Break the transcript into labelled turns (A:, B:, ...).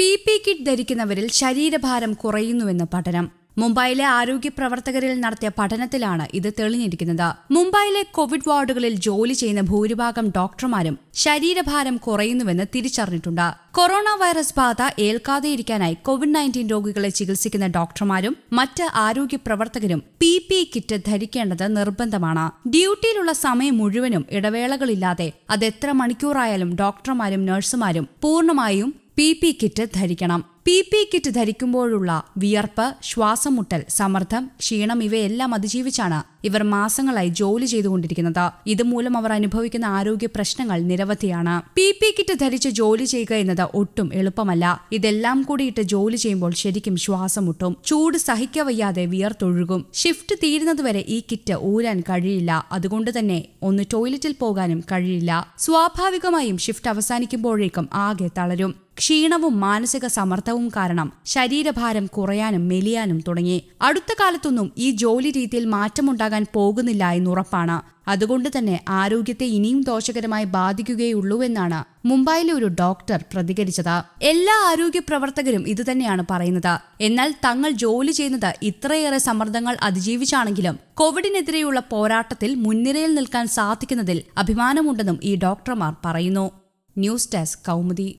A: P P kit ധരിക്കുന്നവരിൽ ശരീരഭാരം കുറയുന്നുവെന്ന് പഠനം മുംബൈയിലെ ആരോഗ്യ പ്രവർത്തകരിൽ നടത്തിയ പഠനത്തിലാണ് ഇത് തെളിഞ്ഞിരിക്കുന്നത് മുംബൈയിലെ കോവിഡ് വാർഡുകളിൽ ജോലി ചെയ്യുന്ന ഭൂരിഭാഗം ഡോക്ടർമാരും ശരീരഭാരം കുറയുന്നുവെന്ന് തിരിച്ചറിഞ്ഞിട്ടുണ്ട് കൊറോണ വൈറസ് ബാധ ഏൽക്കാതെയിരിക്കാനായി കോവിഡ് നയൻറ്റീൻ രോഗികളെ ചികിത്സിക്കുന്ന ഡോക്ടർമാരും മറ്റ് ആരോഗ്യ പ്രവർത്തകരും പി പി കിറ്റ് ധരിക്കേണ്ടത് നിർബന്ധമാണ് ഡ്യൂട്ടിയിലുള്ള സമയം മുഴുവനും ഇടവേളകളില്ലാതെ അത് എത്ര മണിക്കൂറായാലും ഡോക്ടർമാരും നഴ്സുമാരും പൂർണ്ണമായും പി പി കിറ്റ് ധരിക്കണം പി പി കിറ്റ് ധരിക്കുമ്പോഴുള്ള വിയർപ്പ് ശ്വാസമുട്ടൽ സമ്മർദ്ദം ക്ഷീണം ഇവയെല്ലാം അതിജീവിച്ചാണ് ഇവർ മാസങ്ങളായി ജോലി ചെയ്തുകൊണ്ടിരിക്കുന്നത് ഇതുമൂലം അവർ അനുഭവിക്കുന്ന ആരോഗ്യ പ്രശ്നങ്ങൾ നിരവധിയാണ് പി പി കിറ്റ് ധരിച്ച് ജോലി ചെയ്യുക എന്നത് ഒട്ടും എളുപ്പമല്ല ഇതെല്ലാം കൂടിയിട്ട് ജോലി ചെയ്യുമ്പോൾ ശരിക്കും ശ്വാസം മുട്ടും ചൂട് സഹിക്കവയ്യാതെ വിയർത്തൊഴുകും ഷിഫ്റ്റ് തീരുന്നതുവരെ ഈ കിറ്റ് ഊരാൻ കഴിയില്ല അതുകൊണ്ട് തന്നെ ഒന്ന് ടോയ്ലറ്റിൽ പോകാനും കഴിയില്ല സ്വാഭാവികമായും ഷിഫ്റ്റ് അവസാനിക്കുമ്പോഴേക്കും ആകെ തളരും ക്ഷീണവും മാനസിക സമ്മർദ്ദവും കാരണം ശരീരഭാരം കുറയാനും മെലിയാനും തുടങ്ങി അടുത്ത കാലത്തൊന്നും ഈ ജോലി രീതിയിൽ മാറ്റമുണ്ടാകാൻ പോകുന്നില്ല എന്നുറപ്പാണ് അതുകൊണ്ട് തന്നെ ആരോഗ്യത്തെ ഇനിയും ദോഷകരമായി ബാധിക്കുകയുള്ളൂ എന്നാണ് മുംബൈയിലെ ഒരു ഡോക്ടർ പ്രതികരിച്ചത് എല്ലാ ആരോഗ്യ പ്രവർത്തകരും ഇതുതന്നെയാണ് പറയുന്നത് എന്നാൽ തങ്ങൾ ജോലി ചെയ്യുന്നത് ഇത്രയേറെ സമ്മർദ്ദങ്ങൾ അതിജീവിച്ചാണെങ്കിലും കോവിഡിനെതിരെയുള്ള പോരാട്ടത്തിൽ മുൻനിരയിൽ നിൽക്കാൻ സാധിക്കുന്നതിൽ അഭിമാനമുണ്ടെന്നും ഈ ഡോക്ടർമാർ പറയുന്നു ന്യൂസ് ഡെസ്ക് കൗമുദി